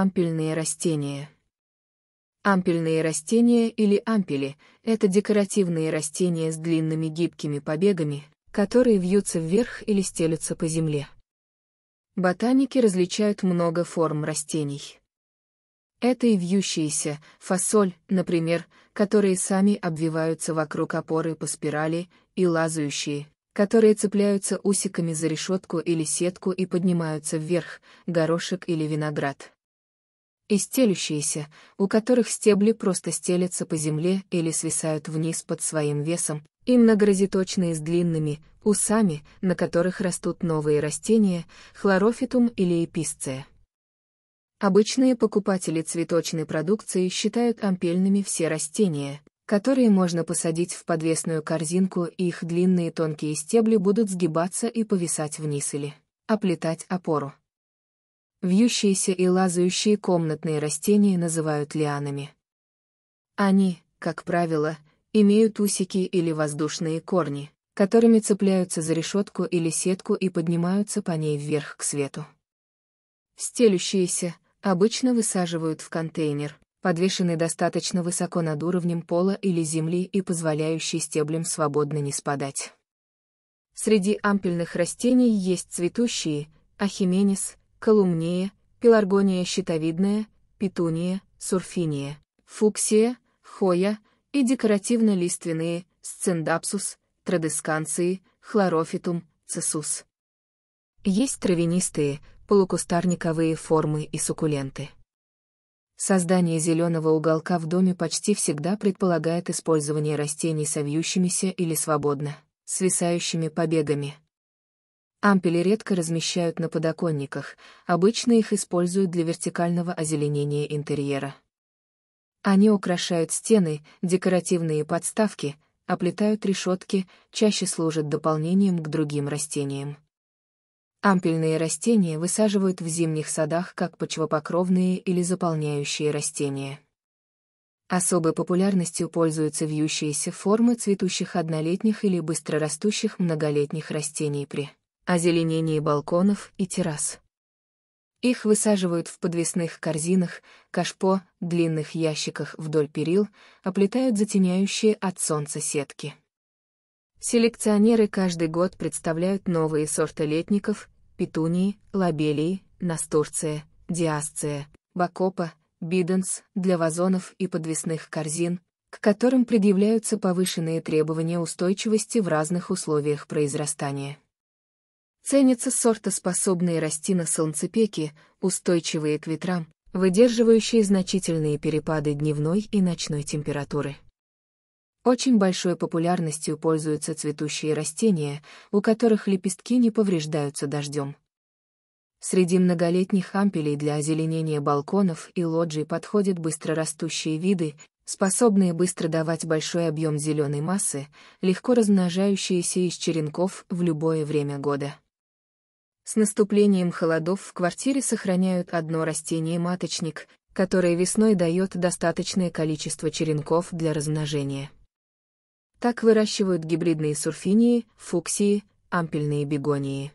Ампельные растения. Ампельные растения или ампели – это декоративные растения с длинными гибкими побегами, которые вьются вверх или стелются по земле. Ботаники различают много форм растений. Это и вьющиеся, фасоль, например, которые сами обвиваются вокруг опоры по спирали, и лазающие, которые цепляются усиками за решетку или сетку и поднимаются вверх, горошек или виноград и стелющиеся, у которых стебли просто стелятся по земле или свисают вниз под своим весом, и многоразиточные с длинными усами, на которых растут новые растения, хлорофитум или эписция. Обычные покупатели цветочной продукции считают ампельными все растения, которые можно посадить в подвесную корзинку, и их длинные тонкие стебли будут сгибаться и повисать вниз или оплетать опору. Вьющиеся и лазающие комнатные растения называют лианами. Они, как правило, имеют усики или воздушные корни, которыми цепляются за решетку или сетку и поднимаются по ней вверх к свету. Стелющиеся обычно высаживают в контейнер, подвешенный достаточно высоко над уровнем пола или земли и позволяющий стеблям свободно не спадать. Среди ампельных растений есть цветущие, ахименис, колумния, пеларгония щитовидная, петуния, сурфиния, фуксия, хоя и декоративно-лиственные, сциндапсус, традесканции, хлорофитум, цесус. Есть травянистые, полукустарниковые формы и суккуленты. Создание зеленого уголка в доме почти всегда предполагает использование растений совьющимися или свободно, свисающими побегами. Ампели редко размещают на подоконниках, обычно их используют для вертикального озеленения интерьера. Они украшают стены, декоративные подставки, оплетают решетки, чаще служат дополнением к другим растениям. Ампельные растения высаживают в зимних садах как почвопокровные или заполняющие растения. Особой популярностью пользуются вьющиеся формы цветущих однолетних или быстрорастущих многолетних растений при озеленении балконов и террас. Их высаживают в подвесных корзинах, кашпо, длинных ящиках вдоль перил, оплетают затеняющие от солнца сетки. Селекционеры каждый год представляют новые сорта летников, петунии, лабелии, настурция, диасция, бакопа, биденс для вазонов и подвесных корзин, к которым предъявляются повышенные требования устойчивости в разных условиях произрастания. Ценятся сорта, способные расти на солнцепеке, устойчивые к ветрам, выдерживающие значительные перепады дневной и ночной температуры. Очень большой популярностью пользуются цветущие растения, у которых лепестки не повреждаются дождем. Среди многолетних ампелей для озеленения балконов и лоджий подходят быстрорастущие виды, способные быстро давать большой объем зеленой массы, легко размножающиеся из черенков в любое время года. С наступлением холодов в квартире сохраняют одно растение маточник, которое весной дает достаточное количество черенков для размножения. Так выращивают гибридные сурфинии, фуксии, ампельные бегонии.